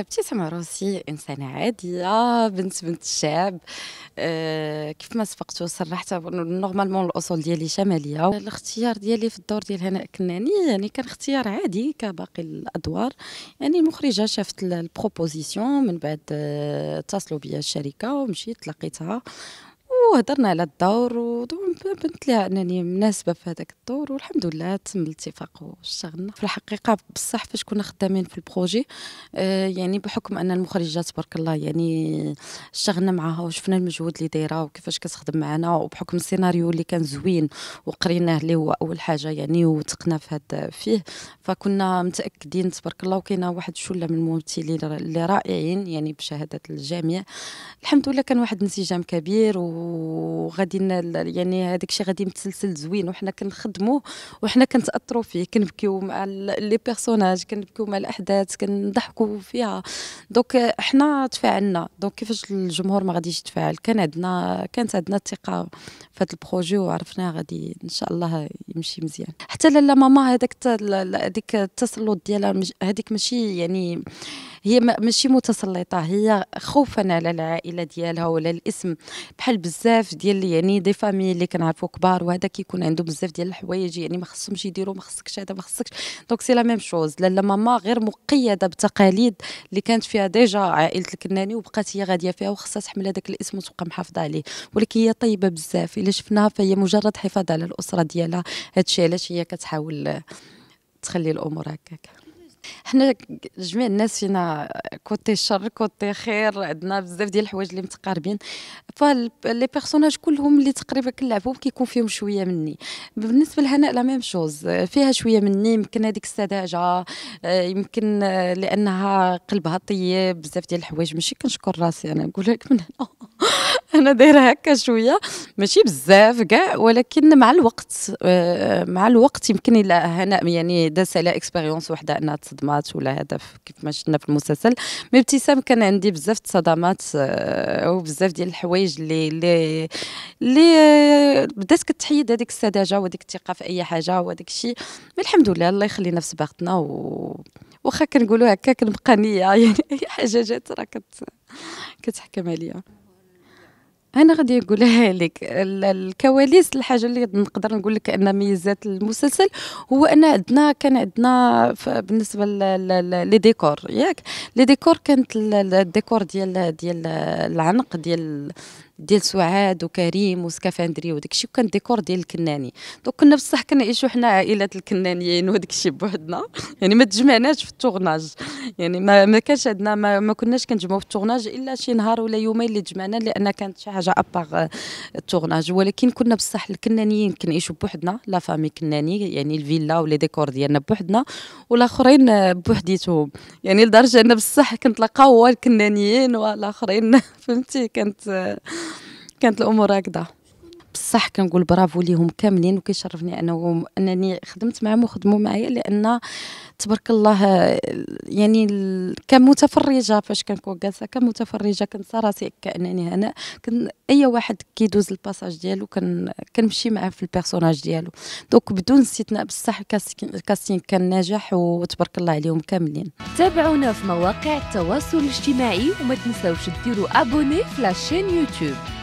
ابتسم روسي إنسانة عادية بنت بنت الشعب آه، كيف ما سبقت وصرحت نورمالمون الأصول ديالي شمالية الاختيار ديالي في الدور ديال هناء كناني يعني كان اختيار عادي كباقي الأدوار يعني المخرجة شافت البروبوزيسيون من بعد آه، اتصلوا بيا الشركة ومشيت لقيتها وهضرنا على الدور وبنت لها انني مناسبه في هذاك الدور والحمد لله تم الاتفاق واشتغلنا في الحقيقه بصح فاش كنا خدامين في البروجي آه، يعني بحكم ان المخرجه تبارك الله يعني اشتغلنا معها وشفنا المجهود اللي دايره وكيفاش كتخدم معنا وبحكم السيناريو اللي كان زوين وقريناه اللي هو اول حاجه يعني وثقنا في هذا فيه فكنا متاكدين تبارك الله وكاينه واحد شله من الممثلين اللي رائعين يعني بشهاده الجميع الحمد لله كان واحد انسجام كبير و وغادي يعني هذاك الشيء غادي متسلسل زوين وحنا كنخدموه وحنا كنتاثروا فيه كنبكيو مع لي بيرسوناج كنبكيو مع الاحداث كنضحكوا فيها دونك حنا تفاعلنا دونك كيفاش الجمهور ما غاديش يتفاعل كان عندنا كانت عندنا الثقه في هذا البروجي وعرفناه غادي ان شاء الله يمشي مزيان حتى لالا ماما هذاك هذيك التسلط ديالها هذيك ماشي يعني هي ماشي متسلطه هي خوفا على العائله ديالها ولا الاسم بحال بزاف ديال يعني دي فامي اللي كنعرفو كبار وهذا كيكون عندهم بزاف ديال الحوايج يعني ما خصهمش يديروا ما خصكش هذا ما خصكش دونك سي لا ميم شوز لالا ماما غير مقيده بتقاليد اللي كانت فيها ديجا عائله الكناني وبقات هي غاديه فيها وخصها تحمل هذاك الاسم وتبقى محافظه عليه ولكن هي طيبه بزاف الا شفناها فهي مجرد حفاظ على الاسره ديالها هادشي علاش هي كتحاول تخلي الامور هكاك حنا جميع الناس فينا كوتي شر كوتي خير عندنا بزاف ديال الحوايج اللي متقاربين فلي بيرسوناج كلهم اللي تقريبا كنلعبهم كيكون فيهم شويه مني بالنسبه لهناء لا ميم شوز فيها شويه مني يمكن هذيك السذاجه آه، يمكن آه، لانها قلبها طيب بزاف ديال الحوايج ماشي كنشكر راسي انا نقول لك من هنا انا دايره هكا شويه ماشي بزاف كاع ولكن مع الوقت آه، مع الوقت يمكن الى هناء يعني داس على اكسبيريونس وحده انها تصدمات ولا هدف كيف ما شفنا في المسلسل مي ابتسام كان عندي بزاف تصدمات آه، وبزاف ديال الحوايج اللي اللي اللي آه، بدات كتحيد هذيك السذاجه وهذيك الثقه في اي حاجه وهذاك الشيء الحمد لله الله يخلينا في سباقتنا و واخا كنقولوا هكا كنبقى نيه يعني اي حاجه جات راه كت كتحكم عليا انا غادي نقولها لك الكواليس الحاجه اللي نقدر نقول لك ان ميزات المسلسل هو ان عندنا كان عندنا بالنسبه لي ديكور ياك لي ديكور كانت الديكور ديال ديال العنق ديال ديال سعاد وكريم وسكافاندري وداك الشيء وكان ديكور ديال الكناني دوك كنا بصح كنعيشو حنا عائلات الكنانيين وداك الشيء بوحدنا يعني ما تجمعناش في التورناج يعني ما, ما كانش عندنا ما, ما كناش كنجمعوا في التورناج الا شي نهار ولا يومين اللي تجمعنا لان كانت شي حاجه اباغ آه، التورناج ولكن كنا بصح الكنانيين كنعيشوا بوحدنا لا فامي كناني يعني الفيلا ولي ديكور ديالنا بوحدنا والاخرين بوحديتهم يعني لدرجه ان بصح كنتلاقاو هو الكنانيين والاخرين فهمتي كانت آه، كانت الامور هكذا بصح كنقول برافو ليهم كاملين وكيشرفني انهم انني خدمت معهم وخدموا معايا لان تبارك الله يعني كمتفرجه فاش كنكون جالسه كمتفرجه كنسى راسي كانني هنا كن اي واحد كيدوز الباساج ديالو كن كنمشي معاه في البيرسوناج ديالو دونك بدون استثناء بصح الكاستين كان ناجح وتبارك الله عليهم كاملين تابعونا في مواقع التواصل الاجتماعي وما تنساوش ديروا ابوني في لاشين يوتيوب